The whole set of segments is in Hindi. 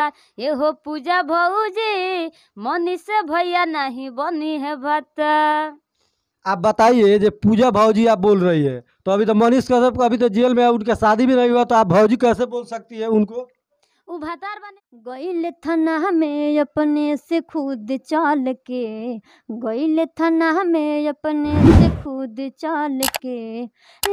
हो पूजा भौजी मनीष भैया नहीं बनी है भत्ता आप बताइए जो पूजा भाजी आप बोल रही है तो अभी तो मनीष कश्यप अभी तो जेल में है उनका शादी भी नहीं हुआ तो आप भाजी कैसे बोल सकती है उनको उभातार बने गई थना में अपने से खुद चाल के गई थना में अपने से खुद चाल के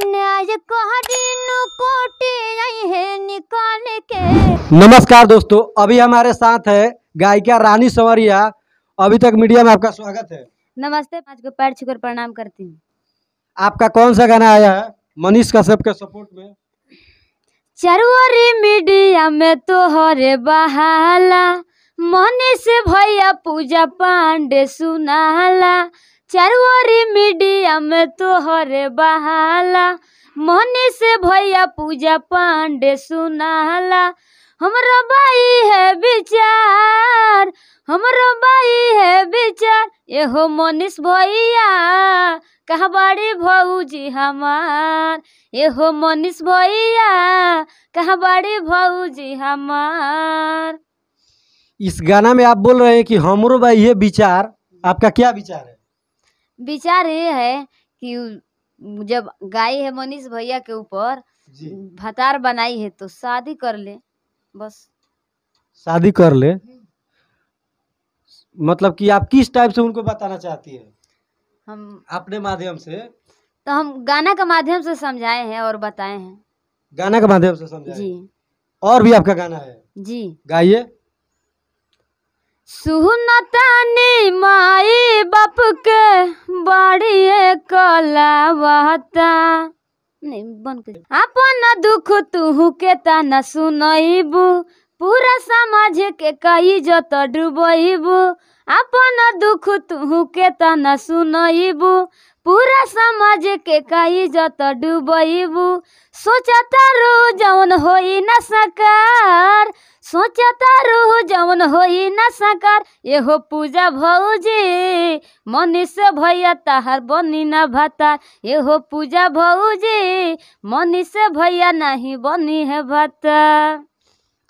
न्याय कोटे आई है निकाल के नमस्कार दोस्तों अभी हमारे साथ है गायिका रानी सवरिया अभी तक मीडिया में आपका स्वागत है नमस्ते पाँच को पैर छुकर प्रणाम करती हूँ आपका कौन सा गाना आया है मनीष कश्यप के सपोर्ट में चरवरी मीडिया में तोहरे बहाला मनीष भैया पूजा पांडे सुनाला चरवरी मीडिया में तोहरे बहाला मनीष भैया पूजा पांडे सुनाला हमारा भाई है विचार एहो मनीष भैया कहाँ बड़ी भौजी हमार एहो मनीष भैया कहाँ बड़ी भौजी हमार इस गाना में आप बोल रहे हैं कि हमरो भाई ये विचार आपका क्या विचार है विचार ये है कि जब गाय है मनीष भैया के ऊपर भतार बनाई है तो शादी कर ले बस शादी कर ले मतलब कि आप किस टाइप से उनको बताना चाहती है हम अपने माध्यम से तो हम गाना के माध्यम से समझाए हैं और बताए हैं गाना के माध्यम से समझाए जी और भी आपका गाना है जी गाइए सुनतानी माई बाप के बाड़िए कलावाता नहीं बन के अपन दुख तुहू के तना सुनईबू पूरा समझ के कही जो तो डूबईबू अपन दुख तुहू के त न सुनईबू पूरा समझ के कही जो तो डूबईबू सोचता रू जौन होई न सकार सोचता रूह जौन हो न सकार एहो पूजा भौजी मनीष भैया ताहर बनी न भतार एहो पूजा भौजी मनीष भैया नहीं बनी है भतार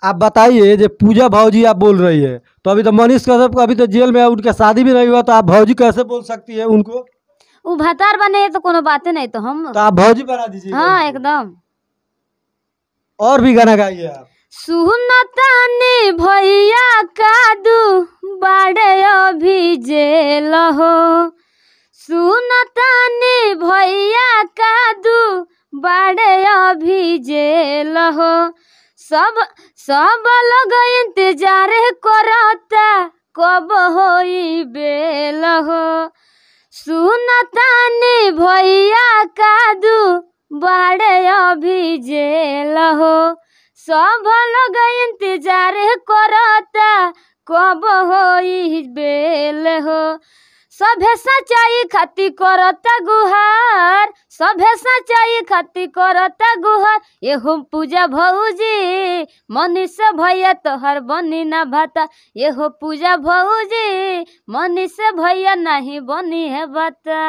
आप बताइए जो पूजा भाजी आप बोल रही है तो अभी तो मनीष कश्यप अभी तो जेल में है उनका शादी भी नहीं हुआ तो आप भाजी कैसे बोल सकती है उनको वो भतार बने तो कोनो बातें नहीं तो हम तो आप भाजी बना दीजिए हाँ एकदम और भी गाना गाइए आप सुनता ने भैया का कादू बाड़े अभी जेल हो सुनता ने भैया का कादू बाड़े अभी जेल हो सब सब लग इंतजार करते कब हो बेल हो सुनतानी भैया कादू बाड़े अभी जेल हो सब लग इंतजार करते कब हो बेल हो सभे सचाई खाती करता गुहार सभे सचाई खाती करता गुहार ये हम पूजा भौजी मनीष भैया तोहर बनी ना भाता ये हो पूजा भौजी मनीष भैया नहीं बनी है भाता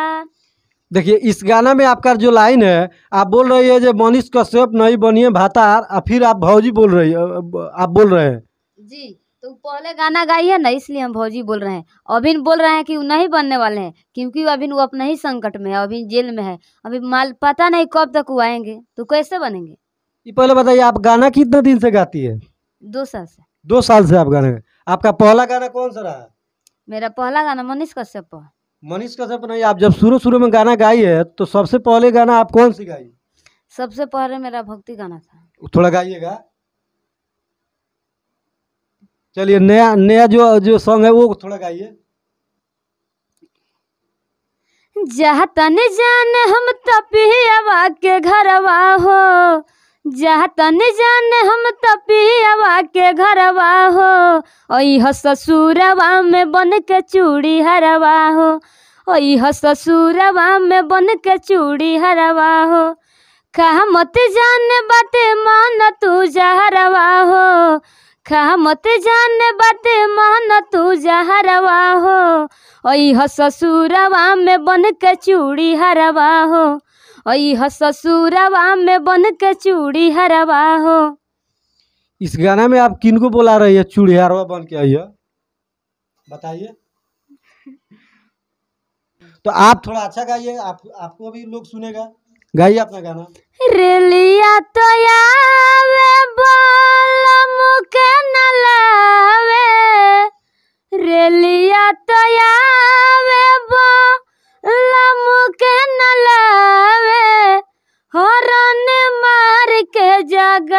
देखिए इस गाना में आपका जो लाइन है आप बोल रही है जो मनीष कश्यप नहीं बनिए भाता और फिर आप भौजी बोल रही आप बोल रहे हैं जी तो पहले गाना गाई है ना इसलिए हम भौजी बोल रहे हैं अभी बोल रहे हैं कि वो नहीं बनने वाले हैं क्योंकि अभिन वो अपने ही संकट में है अभिन जेल में है अभी माल पता नहीं कब तक वो आएंगे तो कैसे बनेंगे ये पहले बताइए आप गाना कितने दिन से गाती है दो साल से दो साल से आप गाने आपका पहला गाना कौन सा रहा मेरा पहला गाना मनीष कश्यप मनीष कश्यप नहीं आप जब शुरू शुरू में गाना गाई है तो सबसे पहले गाना आप कौन सी गाई सबसे पहले मेरा भक्ति गाना था थोड़ा गाइएगा चलिए नया नया जो जो सॉन्ग है वो थोड़ा गाइए जहतन जान हम तपियावा के घरवा हो जहतन जान हम तपियावा के घरवा हो ओह ससुरवा में बन के चूड़ी हरवा हो ओह ससुरवा में बन के चूड़ी हरवा हो कहा मत जान बाटे मान तू जहरवा हो मत जान बात मान तू जहरवा हो अह ससुरवा में बन के चूड़ी हरवा हो अह ससुरवा में बन के चूड़ी हरवा हो इस गाना में आप किनको बोला रही है चूड़ी हरवा बन के आई बताइए तो आप थोड़ा अच्छा गाइए आप आपको भी लोग सुनेगा गाइए अपना गाना रेलिया तो यार लिया तो यावे बोलम के न लावे हरन मार के जगावेले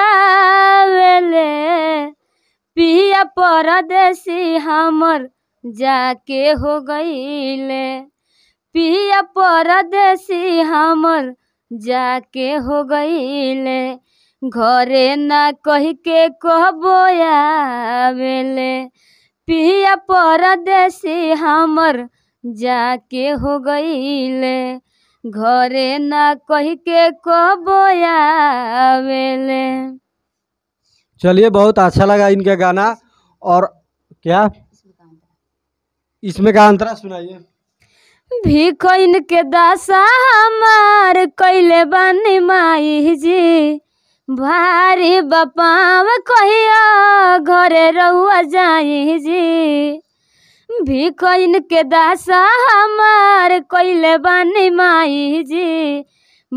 पिया परदेसी हमर जाके हो ले पिया परदेसी हमर जाके हो गई ले घरे ना कह के कहबो आवेले पिया परदेसी हमर जाके हो गई ले घरे ना कह के कबोयावेले चलिए बहुत अच्छा लगा इनका गाना और क्या इसमें का अंतरा सुनाइए भीख इनके दासा हमार कैले बानी माई जी भारी बापा कहिया घरे रहुआ जाई जी भी कइन के दास हमार कैले बानी माई जी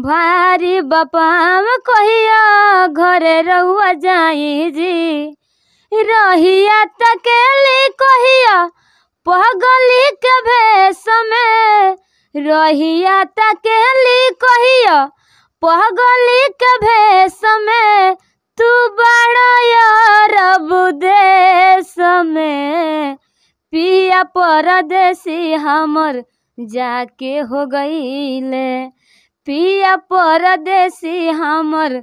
भारी बापा कह घरे रहुआ जाई जी रहिया तक कह पगली के भेष में रहिया तक कह पगली भेष में तू बड़ा में पिया परदेसी हमर जाके हो ले पिया परदेसी हमर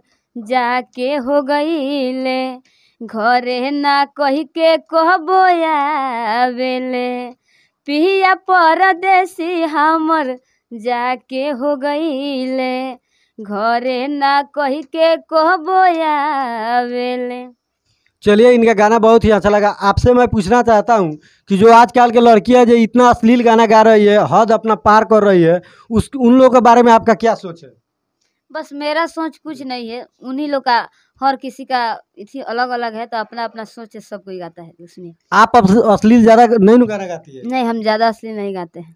जाके हो गई ले घरे ना कह के कहबो आवेले पिया परदेसी हमर जाके हो ले घरे ना कही के कहबो आवेले चलिए इनका गाना बहुत ही अच्छा लगा आपसे मैं पूछना चाहता हूँ कि जो आजकल के लड़कियाँ जो इतना अश्लील गाना गा रही है हद अपना पार कर रही है उस उन लोगों के बारे में आपका क्या सोच है बस मेरा सोच कुछ नहीं है उन्हीं लोग का हर किसी का इसी अलग अलग है तो अपना अपना सोच है सब कोई गाता है उसमें आप अश्लील ज्यादा नहीं गाना गाती है नहीं हम ज्यादा अश्लील नहीं गाते हैं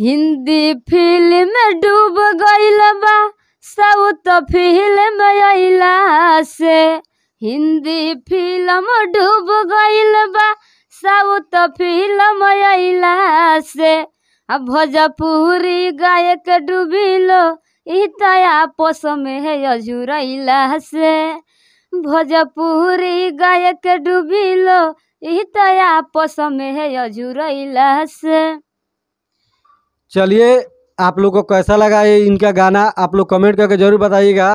हिंदी फिल्म डूब गईल बा साउथ फिल्म अइला से हिंदी फिल्म डूब गईल बा साउथ फिल्म अइला से अब भोजपुरी गायक डूबिलो ई तयापस में है अजुरैला से भोजपुरी गायक डूबिलो ई तयापस में है अजुरैला से चलिए आप लोग को कैसा लगा ये इनका गाना आप लोग कमेंट करके जरूर बताइएगा